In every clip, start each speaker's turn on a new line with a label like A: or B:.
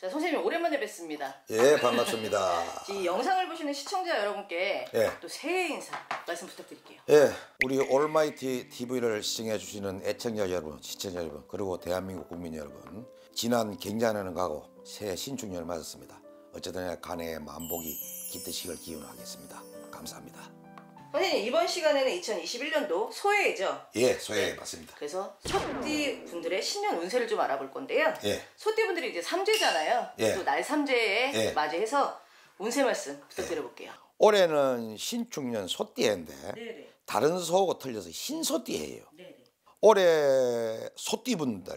A: 자, 선생님 오랜만에 뵙습니다.
B: 예, 반갑습니다.
A: 이 영상을 보시는 시청자 여러분께 예. 또 새해 인사 말씀 부탁드릴게요.
B: 예, 우리 올마이티 TV를 시청해 주시는 애청자 여러분, 시청자 여러분, 그리고 대한민국 국민 여러분, 지난 갱년에는 가고 새해 신축년을 맞았습니다. 어쨌든 간에 만복이 기드시길 기원하겠습니다. 감사합니다.
A: 선생님 이번 시간에는 2021년도 소해죠.
B: 예, 소해 맞습니다.
A: 그래서 소띠 분들의 신년 운세를 좀 알아볼 건데요. 예. 소띠 분들이 이제 삼재잖아요. 예. 또날 삼재에 예. 맞이해서 운세 말씀 예. 부탁드려볼게요.
B: 올해는 신축년 소띠인데 네, 네. 다른 소하고 틀려서 신소띠예요. 네네. 네. 올해 소띠 분들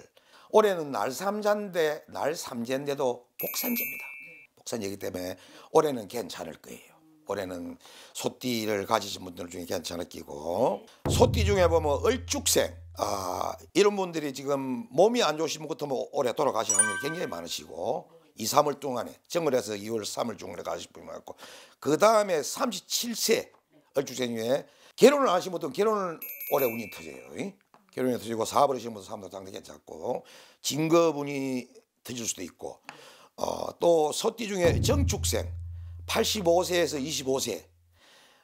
B: 올해는 날삼잔데날 삼재인데도 복산재입니다. 네. 복산재이기 때문에 올해는 괜찮을 거예요. 올해는 소띠를 가지신 분들 중에 괜찮을 끼고 소띠 중에 보면 얼죽생 아, 이런 분들이 지금 몸이 안 좋으신 분부터 뭐 올해 돌아가실 확률이 굉장히 많으시고 이삼월 동안에 정월에서 이월삼 월중으로 가실 분이 많고 그 다음에 삼십칠 세 얼죽생 중에 결혼을 하신 분들은 결혼을 올해 운이 터져요 결혼이 터지고 사업을 하신 분들 사업도 상당히 괜찮고 진거운이 터질 수도 있고 어, 또소띠 중에 정축생 85세에서 25세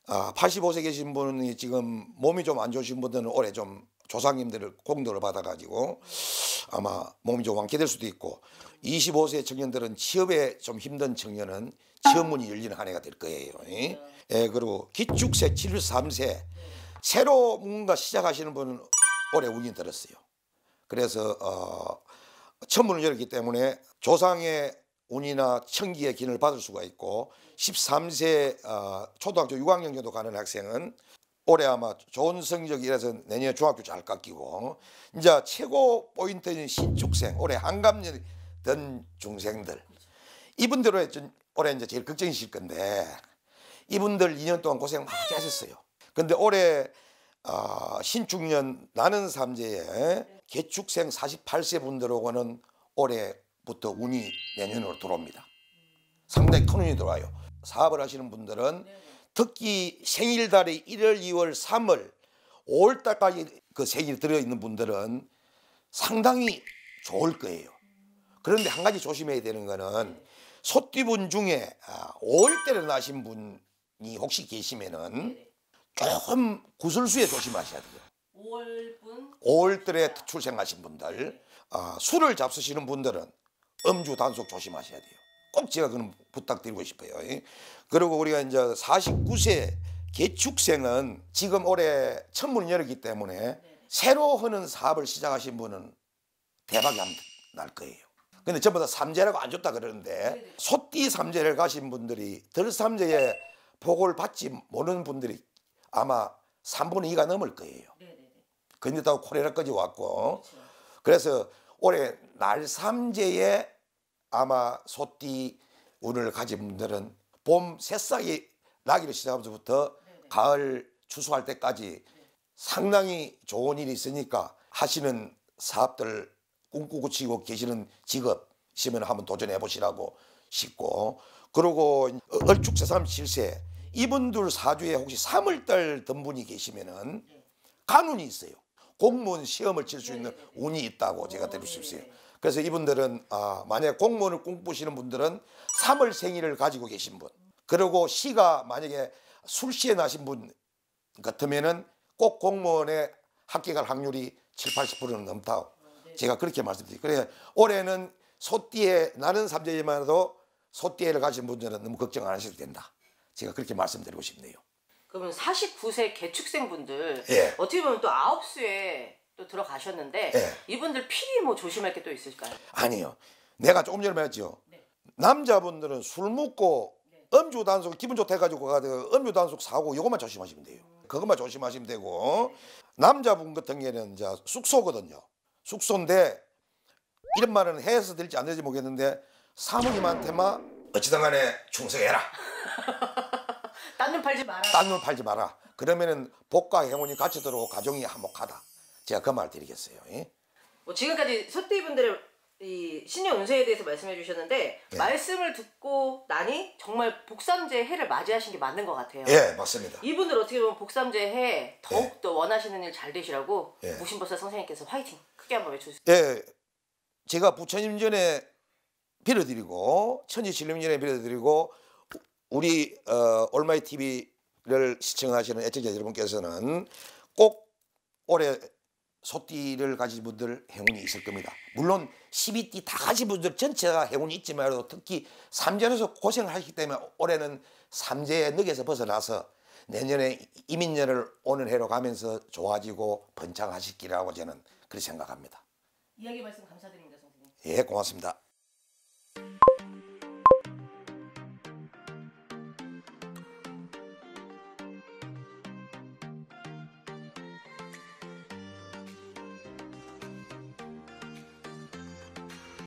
B: 아, 85세 계신 분이 지금 몸이 좀 안 좋으신 분들은 올해 좀 조상님들을 공도를 받아가지고 아마 몸이 좀 완쾌될 수도 있고 25세 청년들은 취업에 좀 힘든 청년은 취업문이 열리는 한 해가 될 거예요. 예, 그리고 기축세 73세 새로 뭔가 시작하시는 분은 올해 운이 들었어요. 그래서 어, 천문을 열기 때문에 조상의 운이나 청기의 기능을 받을 수가 있고 13세 어, 초등학교 6학년 정도 가는 학생은 올해 아마 좋은 성적이라서 내년에 중학교 잘 깎이고 이제 최고 포인트인 신축생 올해 한감년이된 중생들 이분들로 올해 이제 제일 걱정이실 건데 이분들 2년 동안 고생 많이 하셨어요. 근데 올해 어, 신축년 나는 삼재에 개축생 48세 분들하고는 올해 부터 운이 내년으로 들어옵니다. 상당히 큰 운이 들어와요. 사업을 하시는 분들은 특히 생일달이 1월, 2월, 3월, 5월달까지 그 생일 들어있는 분들은 상당히 좋을 거예요. 그런데 한 가지 조심해야 되는 거는 네. 소띠분 중에 5월달에 아, 나신 분이 혹시 계시면은 조금 구슬수에 조심하셔야 돼요. 5월분? 5월달에 출생하신 분들, 아, 술을 잡수시는 분들은 음주 단속 조심하셔야 돼요. 꼭 제가 그는 부탁드리고 싶어요. 예. 그리고 우리가 이제 49세 개축생은 지금 올해 천문을 열기 때문에 네. 새로 하는 사업을 시작하신 분은 대박이 안 날 거예요. 근데 전부 다 삼재라고 안 좋다 그러는데 네네. 네. 소띠 삼재를 가신 분들이 들삼재에 복을 받지 모르는 분들이 아마 3분의 2가 넘을 거예요. 네 그런데다고 네, 코레라까지 왔고 그렇죠. 그래서 올해 날삼재에 아마 소띠 운을 가진 분들은 봄 새싹이 나기를 시작하면서부터 가을 추수할 때까지 상당히 좋은 일이 있으니까 하시는 사업들 꿈꾸고 치고 계시는 직업 시면 한번 도전해 보시라고 싶고 그리고 얼축 세삼 실세 이분들 사주에 혹시 삼을 떨던 분이 계시면은 네. 간운이 있어요. 공무원 시험을 칠 수 있는 네. 운이 있다고 제가 들을 수 있어요. 그래서 이분들은 아, 만약 공무원을 꿈꾸시는 분들은 3월 생일을 가지고 계신 분 그리고 시가 만약에 술시에 나신 분 같으면은 꼭 공무원에 합격할 확률이 7, 80%는 넘다고 어, 네. 제가 그렇게 말씀드려요. 그래서 올해는 소띠에 나는 삼재지만 해도 소띠에를 가진 분들은 너무 걱정 안 하셔도 된다. 제가 그렇게 말씀드리고 싶네요.
A: 그러면 49세 개축생분들 예. 어떻게 보면 또 9수에 또 들어가셨는데 예. 이분들 필히 뭐 조심할 게 또 있을까요?
B: 아니요. 내가 조금 전에 말했죠. 네. 남자분들은 술 먹고 네. 음주 단속 기분 좋다 해가지고 가서 그 음주 단속 사고 이것만 조심하시면 돼요. 음. 그것만 조심하시면 되고 네. 남자분 같은 경우에는 이제 숙소거든요. 숙소인데 이런 말은 해서 될지 안 될지 모르겠는데 사모님한테만 어찌든 간에 충성해라. 딴놈 팔지 마라. 딴놈 팔지 마라. 그러면은 복과 행운이 같이 들어오고 가정이 한몫하다. 제가 그말 드리겠어요. 예?
A: 뭐 지금까지 소띠 분들의 이신년 운세에 대해서 말씀해 주셨는데 예. 말씀을 듣고 나니 정말 복삼재 해를 맞이하신 게 맞는 것 같아요. 예, 맞습니다. 이분들 어떻게 보면 복삼재 해 더욱더 예. 원하시는 일 잘 되시라고 예. 무신보살 선생님께서 화이팅 크게 한번 외쳐주세요.
B: 예, 제가 부처님 전에 빌어드리고 천지 신림 전에 빌어드리고 우리 어, 올마이 TV를 시청하시는 애청자 여러분께서는 꼭 올해 소띠를 가진 분들 행운이 있을 겁니다. 물론 12띠 다 가진 분들 전체가 행운이 있지만 특히 삼재에서 고생을 하시기 때문에 올해는 삼재의 늑에서 벗어나서 내년에 이민년을 오는 해로 가면서 좋아지고 번창하시기라고 저는 그렇게 생각합니다.
A: 이야기 말씀 감사드립니다,
B: 선생님. 예, 고맙습니다.